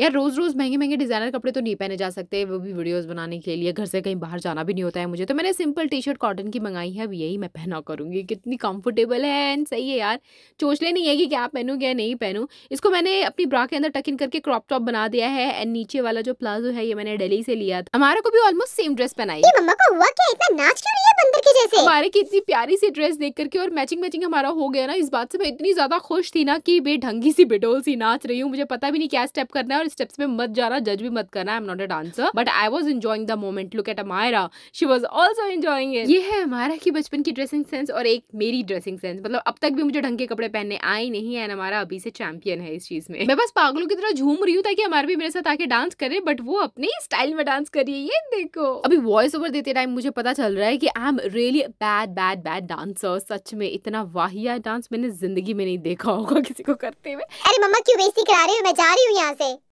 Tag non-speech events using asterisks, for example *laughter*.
यार रोज़ रोज़ महंगे महंगे डिज़ाइनर कपड़े तो नहीं पहने जा सकते वो भी वीडियोस बनाने के लिए घर से कहीं बाहर जाना भी नहीं होता है मुझे तो मैंने सिंपल टी शर्ट कॉटन की मंगाई है अब यही मैं पहना करूँगी कितनी कंफर्टेबल है एंड सही है यार चोचले नहीं है कि क्या पहनूँ क्या नहीं पहनूँ इसको मैंने अपनी ब्रा के अंदर टक इन करके क्रॉप टॉप बना दिया है एंड नीचे वाला जो प्लाजो है ये मैंने डेली से लिया था हमारा को भी ऑलमोस्ट सेम ड्रेस पहनाई मम्मा को हुआ क्या इतना नाच क्यों से हमारे की इतनी प्यारी सी ड्रेस देख करके और मैचिंग मैचिंग हमारा हो गया ना इस बात से मैं इतनी ज्यादा खुश थी ना कि बेढंगी सी बेडोल सी नाच रही हूँ मुझे पता भी नहीं क्या स्टेप करना है और स्टेप्स में मत जाना जज भी मत करना I am not a dancer but I was enjoying the moment look at Amayra she was also enjoying ये है हमारा की बचपन की ड्रेसिंग सेंस और एक मेरी ड्रेसिंग सेंस मतलब अब तक भी मुझे ढंग के कपड़े पहनने आए नहीं है हमारा अभी से चैंपियन है इस चीज में मैं बस पागलों की तरह झूम रही हूँ ताकि हमारे भी मेरे साथ आके डांस करे बट वो अपने स्टाइल में डांस करिए ये देखो अभी वॉइस ओवर देते टाइम मुझे पता चल रहा है कि I am really really bad bad bad dancer सच में इतना वाहिया डांस मैंने जिंदगी में नहीं देखा होगा *laughs* किसी को करते हुए अरे मम्मा क्यों बेइज्जती करा रही हो मैं जा रही हूँ यहाँ से